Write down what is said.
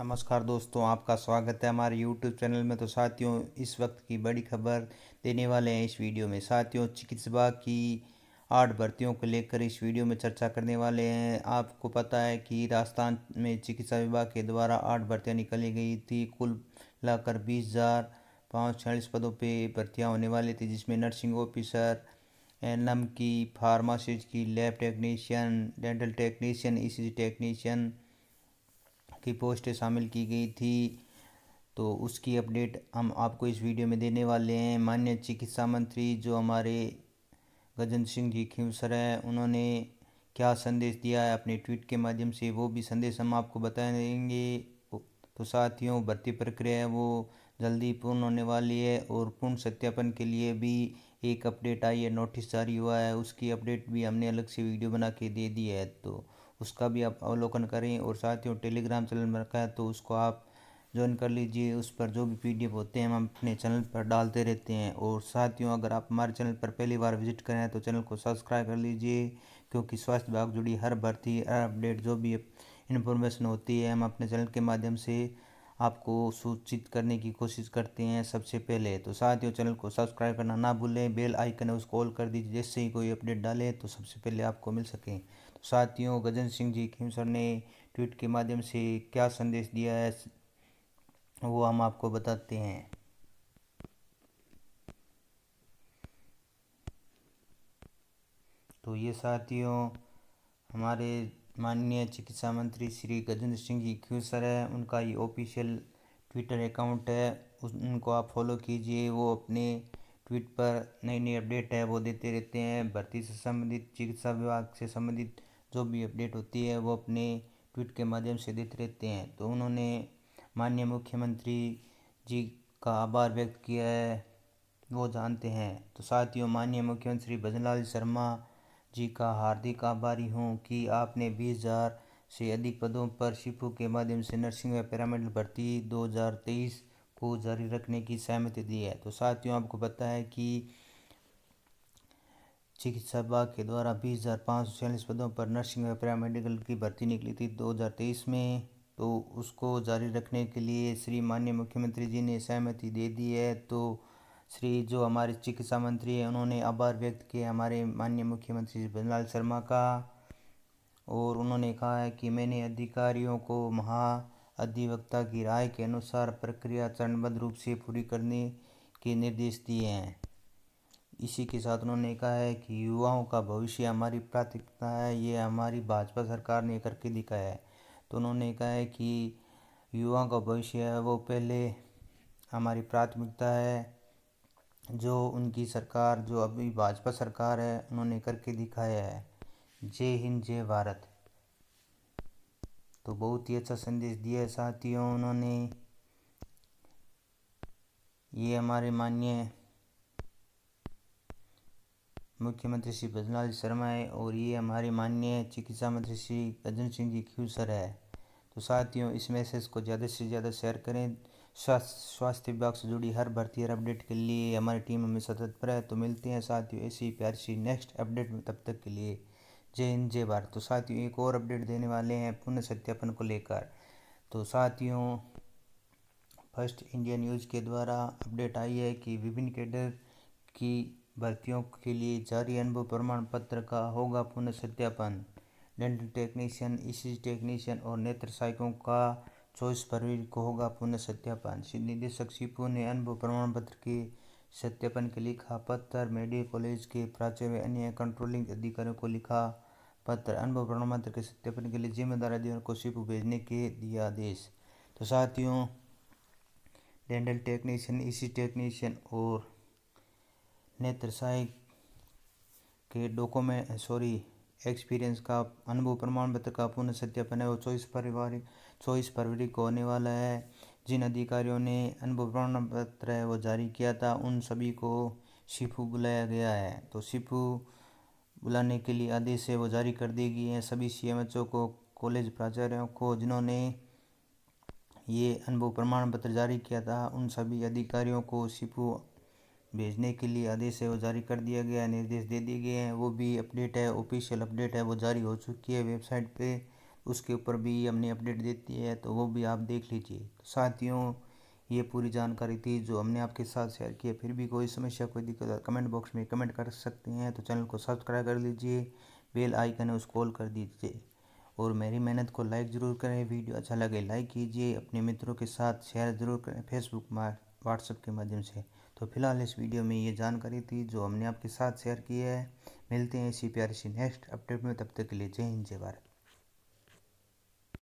नमस्कार दोस्तों आपका स्वागत है हमारे यूट्यूब चैनल में तो साथियों इस वक्त की बड़ी खबर देने वाले हैं इस वीडियो में साथियों चिकित्सा की आठ भर्तियों को लेकर इस वीडियो में चर्चा करने वाले हैं आपको पता है कि राजस्थान में चिकित्सा विभाग के द्वारा आठ भर्तियाँ निकाली गई थी कुल लाकर बीस हज़ार पाँच छियालीस पदों पर भर्तियाँ होने वाली थी जिसमें नर्सिंग ऑफिसर एन की फार्मासिस्ट की lab technician dental technician E technician की पोस्ट शामिल की गई थी तो उसकी अपडेट हम आपको इस वीडियो में देने वाले हैं मान्य चिकित्सा मंत्री जो हमारे गजन सिंह जी खींवसर हैं उन्होंने क्या संदेश दिया है अपने ट्वीट के माध्यम से वो भी संदेश हम आपको बताएंगे तो साथियों भर्ती प्रक्रिया है वो जल्दी पूर्ण होने वाली है और पूर्ण सत्यापन के लिए भी एक अपडेट आई है नोटिस जारी हुआ है उसकी अपडेट भी हमने अलग से वीडियो बना के दे दी है तो उसका भी आप अवलोकन करें और साथ ही टेलीग्राम चैनल में रखा है तो उसको आप ज्वाइन कर लीजिए उस पर जो भी पीडीएफ होते हैं हम अपने चैनल पर डालते रहते हैं और साथियों अगर आप हमारे चैनल पर पहली बार विजिट करें तो चैनल को सब्सक्राइब कर लीजिए क्योंकि स्वास्थ्य विभाग जुड़ी हर भर्ती हर अपडेट जो भी इन्फॉर्मेशन होती है हम अपने चैनल के माध्यम से आपको सूचित करने की कोशिश करते हैं सबसे पहले तो साथियों चैनल को सब्सक्राइब करना ना भूलें बेल आइकन है उसको ऑल कर दीजिए जैसे ही कोई अपडेट डाले तो सबसे पहले आपको मिल सकें साथियों गजन सिंह जी खिमसर ने ट्वीट के माध्यम से क्या संदेश दिया है वो हम आपको बताते हैं तो ये साथियों हमारे माननीय चिकित्सा मंत्री श्री गजेंद्र सिंह जी क्यों सर है उनका ये ऑफिशियल ट्विटर अकाउंट है उनको आप फॉलो कीजिए वो अपने ट्वीट पर नई नई अपडेट है वो देते रहते हैं भर्ती से संबंधित चिकित्सा विभाग से संबंधित जो भी अपडेट होती है वो अपने ट्वीट के माध्यम से देते रहते हैं तो उन्होंने माननीय मुख्यमंत्री जी का आभार व्यक्त किया है वो जानते हैं तो साथियों माननीय मुख्यमंत्री भजनलाल शर्मा जी का हार्दिक आभारी हूँ कि आपने बीस हज़ार से अधिक पदों पर शिपू के माध्यम से नर्सिंग व पैरामेडिकल भर्ती 2023 को जारी रखने की सहमति दी है तो साथियों आपको पता है कि चिकित्सा विभाग के द्वारा बीस हज़ार पाँच सौ छियालीस पदों पर नर्सिंग और पैरामेडिकल की भर्ती निकली थी दो हज़ार तेईस में तो उसको जारी रखने के लिए श्री माननीय मुख्यमंत्री जी ने सहमति दे दी है तो श्री जो हमारे चिकित्सा मंत्री हैं उन्होंने आभार व्यक्त किया हमारे माननीय मुख्यमंत्री बनलाल शर्मा का और उन्होंने कहा है कि मैंने अधिकारियों को महा अधिवक्ता की राय के अनुसार प्रक्रिया चरणबद्ध रूप से पूरी करने के निर्देश दिए हैं इसी के साथ उन्होंने कहा है कि युवाओं का भविष्य हमारी प्राथमिकता है ये हमारी भाजपा सरकार ने करके दिखाया है तो उन्होंने कहा है कि युवाओं का भविष्य है वो पहले हमारी प्राथमिकता है जो उनकी सरकार जो अभी भाजपा सरकार है उन्होंने करके दिखाया है जय हिंद जय भारत तो बहुत ही अच्छा संदेश दिया है साथियों उन्होंने ये हमारे माननीय मुख्यमंत्री श्री भजनलाल शर्मा है और ये हमारे माननीय चिकित्सा मंत्री श्री गजन सिंह जी क्यू सर है तो साथियों इस मैसेज को ज़्यादा से ज़्यादा शेयर करें स्वास्थ्य विभाग से जुड़ी हर भर्ती हर अपडेट के लिए हमारी टीम हमें पर है तो मिलते हैं साथियों ऐसी प्यार सी नेक्स्ट अपडेट में तब तक के लिए जय हिंद जय भारत तो साथियों एक और अपडेट देने वाले हैं पुनः सत्यापन को लेकर तो साथियों फर्स्ट इंडिया न्यूज़ के द्वारा अपडेट आई है कि विभिन्न कैडर की भर्तियों के लिए जारी अनुभव प्रमाण पत्र का होगा पुनः सत्यापन डेंटल टेक्नीशियन ई टेक्नीशियन और नेत्र सहायकों का चौबीस फरवरी को होगा पुनः सत्यापन निदेशक सिपो ने अनुभव प्रमाण पत्र के सत्यापन के लिखा पत्र मेडिकल कॉलेज के प्राचार्य अन्य कंट्रोलिंग अधिकारियों को लिखा पत्र अनुभव प्रमाण पत्र के सत्यापन के लिए जिम्मेदार अधिकारियों को सिपो भेजने के दिया आदेश तो साथियों डेंटल टेक्नीशियन ई टेक्नीशियन और नेत्र सहायक के डॉक्यूमेंट सॉरी एक्सपीरियंस का अनुभव प्रमाण पत्र का पुनः सत्यापन है वो चौबीस परिवार चौबीस फरवरी को होने वाला है जिन अधिकारियों ने अनुभव प्रमाण पत्र है वो जारी किया था उन सभी को शिफू बुलाया गया है तो शिफू बुलाने के लिए आदेश है वो जारी कर दी गई है सभी सी एम एच ओ को कॉलेज प्राचार्यों को जिन्होंने ये अनुभव प्रमाण पत्र जारी किया था उन सभी अधिकारियों को शिफू भेजने के लिए आदेश है वो जारी कर दिया गया है निर्देश दे दिए गए हैं वो भी अपडेट है ऑफिशियल अपडेट है वो जारी हो चुकी है वेबसाइट पे उसके ऊपर भी हमने अपडेट देती है तो वो भी आप देख लीजिए तो साथियों ये पूरी जानकारी थी जो हमने आपके साथ शेयर की है फिर भी कोई समस्या कोई दिक्कत कमेंट बॉक्स में कमेंट कर सकते हैं तो चैनल को सब्सक्राइब कर लीजिए बेल आइकन है उसको कॉल कर दीजिए और मेरी मेहनत को लाइक ज़रूर करें वीडियो अच्छा लगे लाइक कीजिए अपने मित्रों के साथ शेयर ज़रूर करें फेसबुक मार व्हाट्सएप के माध्यम से तो फिलहाल इस वीडियो में ये जानकारी थी जो हमने आपके साथ शेयर की है मिलते हैं इसी प्यार सी नेक्स्ट अपडेट में तब तक के लिए जय हिंद जय भारत